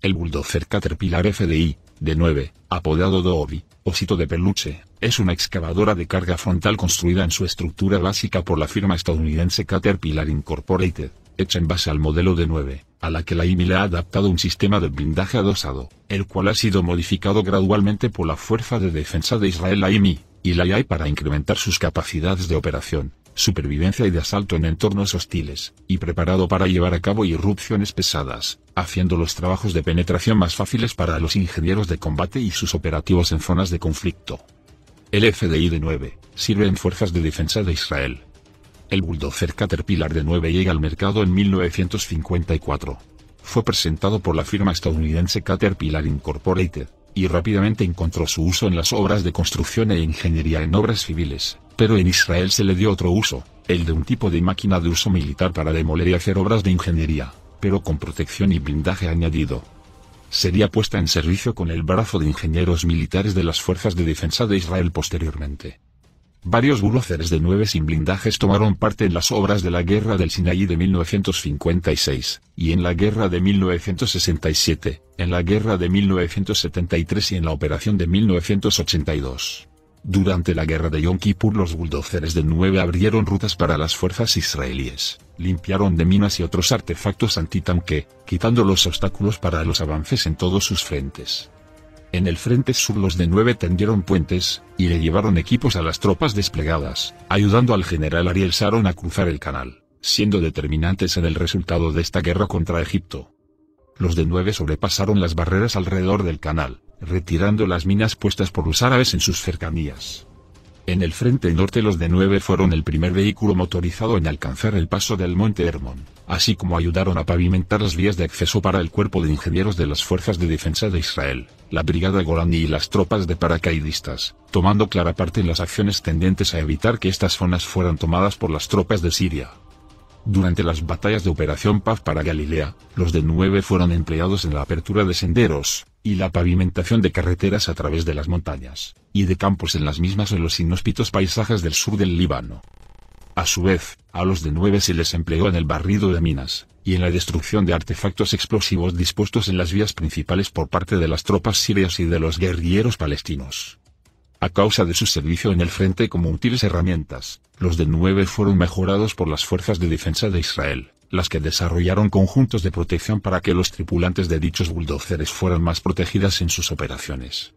El bulldozer Caterpillar FDI, de 9, apodado Dobby, osito de peluche, es una excavadora de carga frontal construida en su estructura básica por la firma estadounidense Caterpillar Incorporated, hecha en base al modelo de 9, a la que la IMI le ha adaptado un sistema de blindaje adosado, el cual ha sido modificado gradualmente por la Fuerza de Defensa de Israel la IMI, y la IAI para incrementar sus capacidades de operación supervivencia y de asalto en entornos hostiles, y preparado para llevar a cabo irrupciones pesadas, haciendo los trabajos de penetración más fáciles para los ingenieros de combate y sus operativos en zonas de conflicto. El FDI de 9 sirve en Fuerzas de Defensa de Israel. El bulldozer Caterpillar de 9 llega al mercado en 1954. Fue presentado por la firma estadounidense Caterpillar Incorporated y rápidamente encontró su uso en las obras de construcción e ingeniería en obras civiles, pero en Israel se le dio otro uso, el de un tipo de máquina de uso militar para demoler y hacer obras de ingeniería, pero con protección y blindaje añadido. Sería puesta en servicio con el brazo de ingenieros militares de las Fuerzas de Defensa de Israel posteriormente. Varios Bulldozers de nueve sin blindajes tomaron parte en las obras de la Guerra del Sinaí de 1956, y en la Guerra de 1967, en la Guerra de 1973 y en la Operación de 1982. Durante la guerra de Yom Kippur los bulldozers de 9 abrieron rutas para las fuerzas israelíes, limpiaron de minas y otros artefactos antitanque, quitando los obstáculos para los avances en todos sus frentes. En el frente sur los de 9 tendieron puentes, y le llevaron equipos a las tropas desplegadas, ayudando al general Ariel Sharon a cruzar el canal, siendo determinantes en el resultado de esta guerra contra Egipto. Los de 9 sobrepasaron las barreras alrededor del canal, retirando las minas puestas por los árabes en sus cercanías. En el frente norte los de 9 fueron el primer vehículo motorizado en alcanzar el paso del Monte Hermon, así como ayudaron a pavimentar las vías de acceso para el Cuerpo de Ingenieros de las Fuerzas de Defensa de Israel, la Brigada Golani y las tropas de paracaidistas, tomando clara parte en las acciones tendentes a evitar que estas zonas fueran tomadas por las tropas de Siria. Durante las batallas de Operación Paz para Galilea, los de 9 fueron empleados en la apertura de senderos, y la pavimentación de carreteras a través de las montañas, y de campos en las mismas en los inhóspitos paisajes del sur del Líbano. A su vez, a los de nueve se les empleó en el barrido de minas, y en la destrucción de artefactos explosivos dispuestos en las vías principales por parte de las tropas sirias y de los guerrilleros palestinos. A causa de su servicio en el frente como útiles herramientas, los de 9 fueron mejorados por las fuerzas de defensa de Israel, las que desarrollaron conjuntos de protección para que los tripulantes de dichos bulldozers fueran más protegidas en sus operaciones.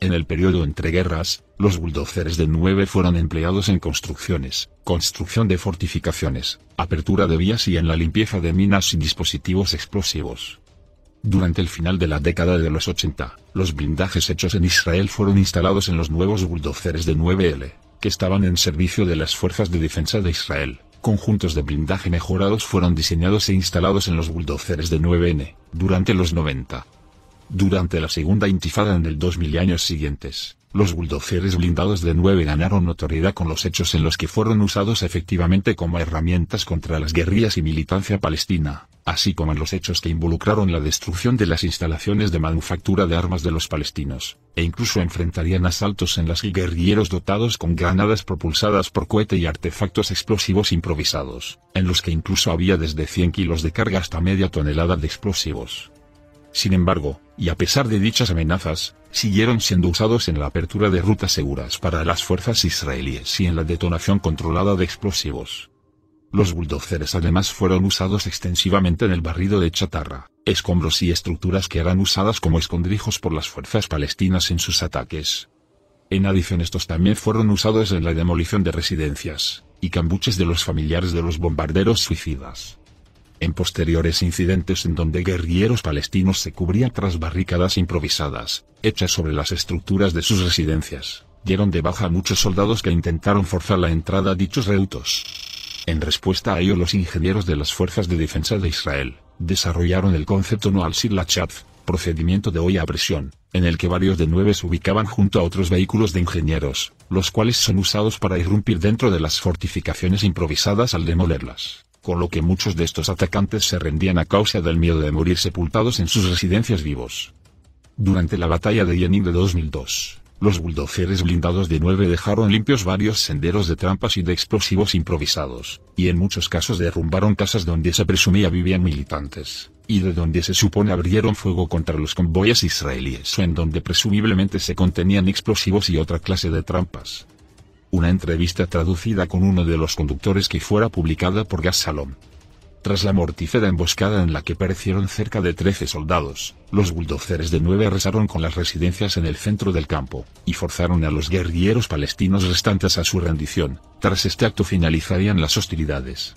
En el periodo entre guerras, los bulldozers de 9 fueron empleados en construcciones, construcción de fortificaciones, apertura de vías y en la limpieza de minas y dispositivos explosivos. Durante el final de la década de los 80, los blindajes hechos en Israel fueron instalados en los nuevos bulldozers de 9L, que estaban en servicio de las Fuerzas de Defensa de Israel. Conjuntos de blindaje mejorados fueron diseñados e instalados en los bulldozers de 9N, durante los 90. Durante la segunda intifada en el 2000 años siguientes, los bulldozers blindados de 9 ganaron notoriedad con los hechos en los que fueron usados efectivamente como herramientas contra las guerrillas y militancia palestina así como en los hechos que involucraron la destrucción de las instalaciones de manufactura de armas de los palestinos, e incluso enfrentarían asaltos en las guerrilleros dotados con granadas propulsadas por cohete y artefactos explosivos improvisados, en los que incluso había desde 100 kilos de carga hasta media tonelada de explosivos. Sin embargo, y a pesar de dichas amenazas, siguieron siendo usados en la apertura de rutas seguras para las fuerzas israelíes y en la detonación controlada de explosivos. Los bulldozers además fueron usados extensivamente en el barrido de chatarra, escombros y estructuras que eran usadas como escondrijos por las fuerzas palestinas en sus ataques. En adición estos también fueron usados en la demolición de residencias, y cambuches de los familiares de los bombarderos suicidas. En posteriores incidentes en donde guerrilleros palestinos se cubrían tras barricadas improvisadas, hechas sobre las estructuras de sus residencias, dieron de baja a muchos soldados que intentaron forzar la entrada a dichos reutos. En respuesta a ello los ingenieros de las Fuerzas de Defensa de Israel, desarrollaron el concepto Noal chatz, procedimiento de hoy a presión, en el que varios de nueve se ubicaban junto a otros vehículos de ingenieros, los cuales son usados para irrumpir dentro de las fortificaciones improvisadas al demolerlas, con lo que muchos de estos atacantes se rendían a causa del miedo de morir sepultados en sus residencias vivos. Durante la batalla de Yenin de 2002, los bulldozers blindados de 9 dejaron limpios varios senderos de trampas y de explosivos improvisados, y en muchos casos derrumbaron casas donde se presumía vivían militantes, y de donde se supone abrieron fuego contra los convoyes israelíes o en donde presumiblemente se contenían explosivos y otra clase de trampas. Una entrevista traducida con uno de los conductores que fuera publicada por Gas Salom, tras la mortífera emboscada en la que perecieron cerca de 13 soldados, los bulldozers de 9 arrasaron con las residencias en el centro del campo, y forzaron a los guerrilleros palestinos restantes a su rendición. Tras este acto finalizarían las hostilidades.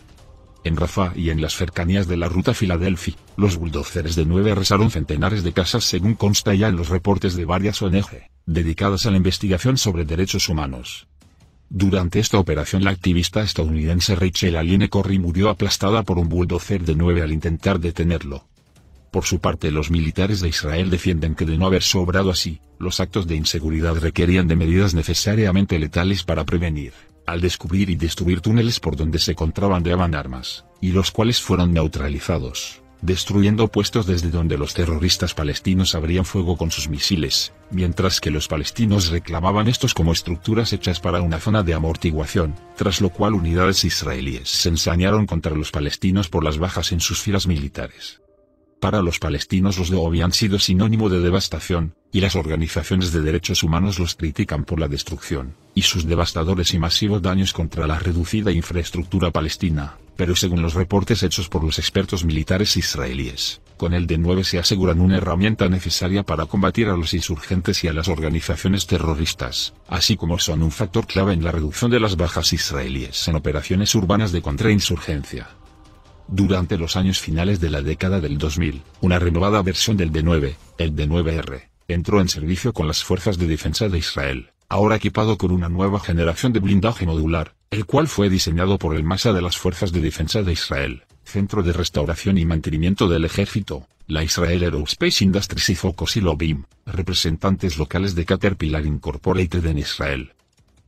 En Rafah y en las cercanías de la ruta Filadelfi, los bulldozers de 9 arrasaron centenares de casas según consta ya en los reportes de varias ONG, dedicadas a la investigación sobre derechos humanos. Durante esta operación la activista estadounidense Rachel Aline Corry murió aplastada por un bulldozer de 9 al intentar detenerlo. Por su parte los militares de Israel defienden que de no haber sobrado así, los actos de inseguridad requerían de medidas necesariamente letales para prevenir, al descubrir y destruir túneles por donde se contrabandeaban armas, y los cuales fueron neutralizados destruyendo puestos desde donde los terroristas palestinos abrían fuego con sus misiles, mientras que los palestinos reclamaban estos como estructuras hechas para una zona de amortiguación, tras lo cual unidades israelíes se ensañaron contra los palestinos por las bajas en sus filas militares. Para los palestinos los de Obi han sido sinónimo de devastación, y las organizaciones de derechos humanos los critican por la destrucción, y sus devastadores y masivos daños contra la reducida infraestructura palestina, pero según los reportes hechos por los expertos militares israelíes, con el d 9 se aseguran una herramienta necesaria para combatir a los insurgentes y a las organizaciones terroristas, así como son un factor clave en la reducción de las bajas israelíes en operaciones urbanas de contrainsurgencia. Durante los años finales de la década del 2000, una renovada versión del D9, el D9R, entró en servicio con las fuerzas de defensa de Israel, ahora equipado con una nueva generación de blindaje modular, el cual fue diseñado por el MASA de las Fuerzas de Defensa de Israel, Centro de Restauración y Mantenimiento del Ejército, la Israel Aerospace Industries y Focus y Lobim, representantes locales de Caterpillar Incorporated en Israel.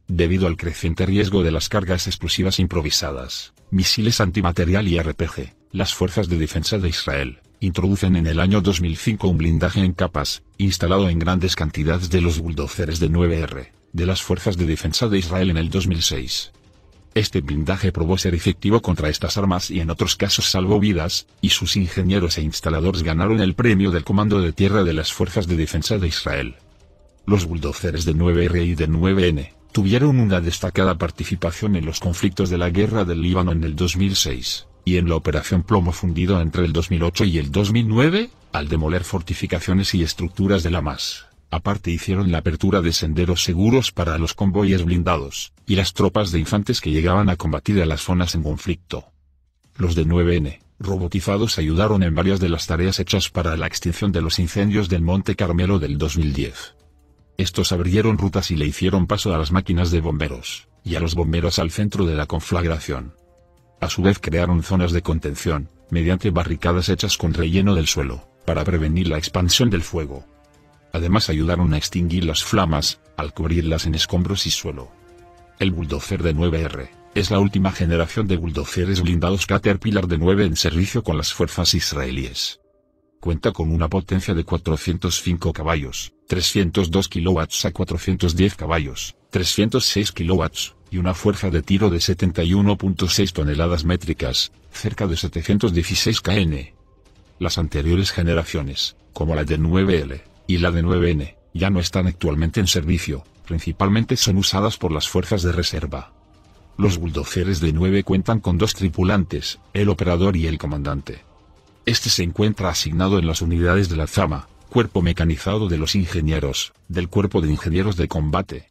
Debido al creciente riesgo de las cargas explosivas improvisadas, misiles antimaterial y RPG, las Fuerzas de Defensa de Israel, introducen en el año 2005 un blindaje en capas, instalado en grandes cantidades de los bulldozers de 9R, de las Fuerzas de Defensa de Israel en el 2006. Este blindaje probó ser efectivo contra estas armas y en otros casos salvó vidas, y sus ingenieros e instaladores ganaron el premio del Comando de Tierra de las Fuerzas de Defensa de Israel. Los bulldozers de 9R y de 9N tuvieron una destacada participación en los conflictos de la Guerra del Líbano en el 2006, y en la Operación Plomo Fundido entre el 2008 y el 2009, al demoler fortificaciones y estructuras de la MAS. Aparte hicieron la apertura de senderos seguros para los convoyes blindados, y las tropas de infantes que llegaban a combatir a las zonas en conflicto. Los de 9N, robotizados ayudaron en varias de las tareas hechas para la extinción de los incendios del Monte Carmelo del 2010. Estos abrieron rutas y le hicieron paso a las máquinas de bomberos, y a los bomberos al centro de la conflagración. A su vez crearon zonas de contención, mediante barricadas hechas con relleno del suelo, para prevenir la expansión del fuego. Además ayudaron a extinguir las flamas, al cubrirlas en escombros y suelo. El bulldozer de 9R, es la última generación de bulldozers blindados Caterpillar de 9 en servicio con las fuerzas israelíes. Cuenta con una potencia de 405 caballos, 302 kW a 410 caballos, 306 kW, y una fuerza de tiro de 71.6 toneladas métricas, cerca de 716 kN. Las anteriores generaciones, como la de 9L, y la de 9N, ya no están actualmente en servicio, principalmente son usadas por las fuerzas de reserva. Los bulldozers de 9 cuentan con dos tripulantes, el operador y el comandante. Este se encuentra asignado en las unidades de la ZAMA, cuerpo mecanizado de los ingenieros, del cuerpo de ingenieros de combate,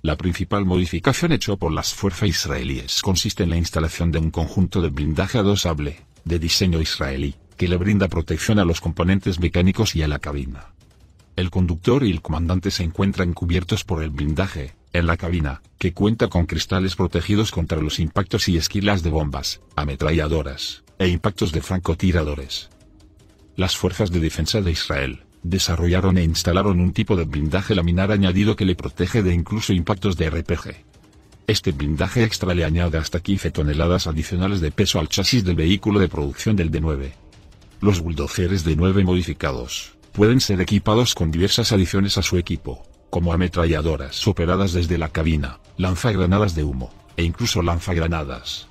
la principal modificación hecha por las fuerzas israelíes consiste en la instalación de un conjunto de blindaje adosable, de diseño israelí, que le brinda protección a los componentes mecánicos y a la cabina. El conductor y el comandante se encuentran cubiertos por el blindaje, en la cabina, que cuenta con cristales protegidos contra los impactos y esquilas de bombas, ametralladoras, e impactos de francotiradores. Las fuerzas de defensa de Israel, desarrollaron e instalaron un tipo de blindaje laminar añadido que le protege de incluso impactos de RPG. Este blindaje extra le añade hasta 15 toneladas adicionales de peso al chasis del vehículo de producción del D9. Los bulldozers D9 modificados, pueden ser equipados con diversas adiciones a su equipo, como ametralladoras operadas desde la cabina, lanzagranadas de humo, e incluso lanzagranadas.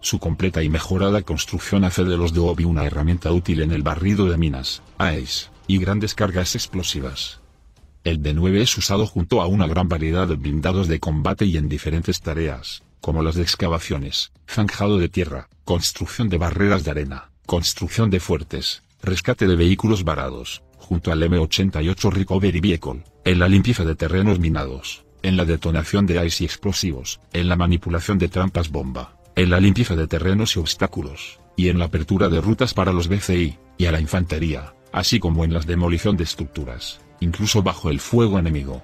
Su completa y mejorada construcción hace de los de Obi una herramienta útil en el barrido de minas, AEs, y grandes cargas explosivas. El D9 es usado junto a una gran variedad de blindados de combate y en diferentes tareas, como las de excavaciones, zanjado de tierra, construcción de barreras de arena, construcción de fuertes, rescate de vehículos varados, junto al M88 Recovery Vehicle, en la limpieza de terrenos minados, en la detonación de ICE y explosivos, en la manipulación de trampas bomba, en la limpieza de terrenos y obstáculos, y en la apertura de rutas para los BCI, y a la infantería, así como en la demolición de estructuras, incluso bajo el fuego enemigo.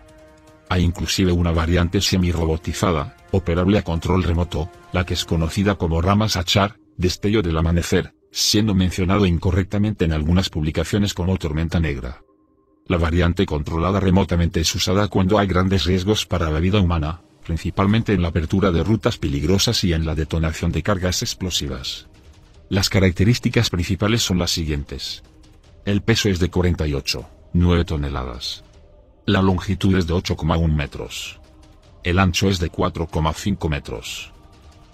Hay inclusive una variante semi-robotizada, operable a control remoto, la que es conocida como Ramas Achar, Destello del Amanecer, siendo mencionado incorrectamente en algunas publicaciones como tormenta negra. La variante controlada remotamente es usada cuando hay grandes riesgos para la vida humana, principalmente en la apertura de rutas peligrosas y en la detonación de cargas explosivas. Las características principales son las siguientes. El peso es de 48,9 toneladas. La longitud es de 8,1 metros. El ancho es de 4,5 metros.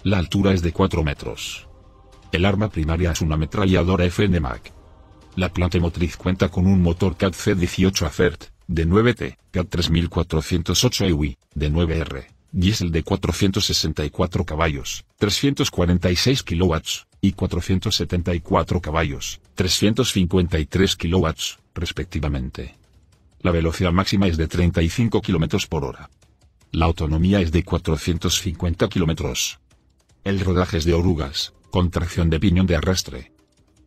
La altura es de 4 metros. El arma primaria es una ametralladora FN Mac. La planta motriz cuenta con un motor CAT C18 Afert, de 9T, CAT 3408 EWI, de 9R, diésel de 464 caballos, 346 kW, y 474 caballos, 353 kW, respectivamente. La velocidad máxima es de 35 km por hora. La autonomía es de 450 km. El rodaje es de orugas, Contracción de piñón de arrastre.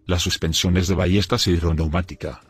La suspensión es de ballesta hidroneumática.